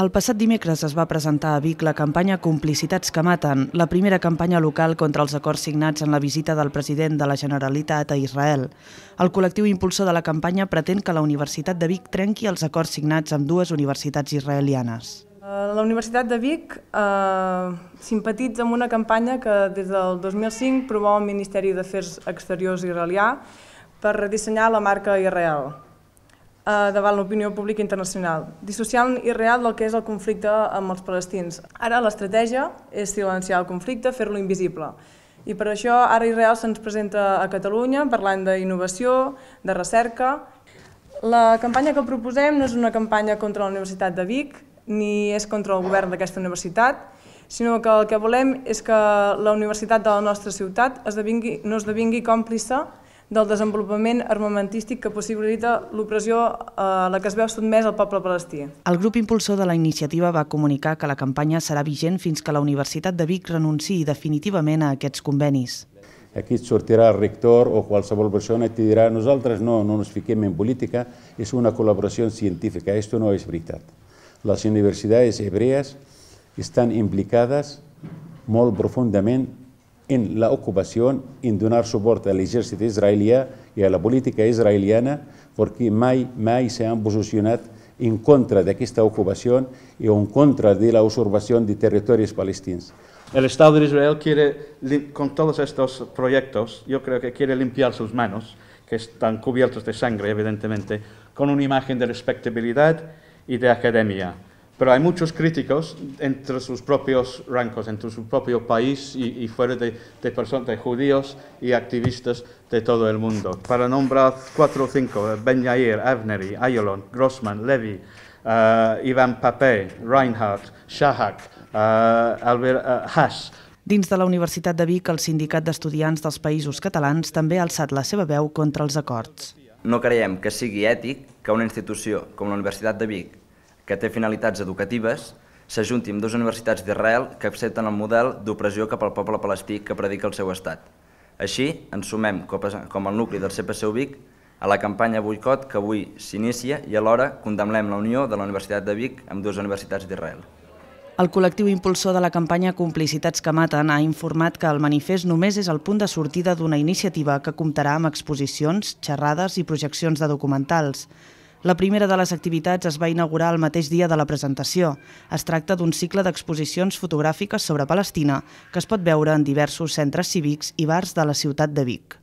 El passat dimecres es va presentar a Vic la campanya Complicitats que maten, la primera campanya local contra els acords signats en la visita del president de la Generalitat a Israel. El col·lectiu impulsor de la campanya pretén que la Universitat de Vic trenqui els acords signats amb dues universitats israelianes. Eh, la Universitat de Vic eh, simpatitza amb una campanya que des del 2005 promou el Ministeri d'Afers Exteriors israelià per redissenyar la marca Israel. Eh, davant l'opinió pública internacional, dissociant i real del que és el conflicte amb els palestins. Ara l'estratègia és silenciar el conflicte, fer-lo invisible. I per això ara Israel se'ns presenta a Catalunya parlant d'innovació, de recerca. La campanya que proposem no és una campanya contra la Universitat de Vic, ni és contra el govern d'aquesta universitat, sinó que el que volem és que la universitat de la nostra ciutat esdevingui, no esdevingui còmplice del desenvolupament armamentístic que possibilita l'opressió a eh, la que es veu sotmès el poble palestí. El grup impulsor de la iniciativa va comunicar que la campanya serà vigent fins que la Universitat de Vic renunciï definitivament a aquests convenis. Aquí sortirà el rector o qualsevol persona i dirà nosaltres no, no ens fiquem en política, és una col·laboració científica, això no és veritat. Les universitats hebrees estan implicades molt profundament en la ocupación, en donar soporte al ejército israelí y a la política israeliana, porque mai, mai se han posicionado en contra de esta ocupación y en contra de la usurpación de territorios palestinos. El Estado de Israel quiere, con todos estos proyectos, yo creo que quiere limpiar sus manos, que están cubiertos de sangre, evidentemente, con una imagen de respectabilidad y de academia. pero hay muchos críticos entre sus propios rancos, entre su propio país y, y fuera de, de personas, de judíos y activistas de todo el mundo. Para nombrar cuatro o cinco, eh, Ben Yair, Avneri, Ayolon, Grossman, Levy, uh, Ivan Papé, Reinhardt, Shahak, uh, Albert uh, Haas, Dins de la Universitat de Vic, el Sindicat d'Estudiants dels Països Catalans també ha alçat la seva veu contra els acords. No creiem que sigui ètic que una institució com la Universitat de Vic que té finalitats educatives, s'ajunti amb dues universitats d'Israel que accepten el model d'opressió cap al poble palestí que predica el seu estat. Així, ens sumem com el nucli del CPC Ubic a la campanya boicot que avui s'inicia i alhora condemnem la unió de la Universitat de Vic amb dues universitats d'Israel. El col·lectiu impulsor de la campanya Complicitats que maten ha informat que el manifest només és el punt de sortida d'una iniciativa que comptarà amb exposicions, xerrades i projeccions de documentals. La primera de les activitats es va inaugurar el mateix dia de la presentació. Es tracta d'un cicle d'exposicions fotogràfiques sobre Palestina que es pot veure en diversos centres cívics i bars de la ciutat de Vic.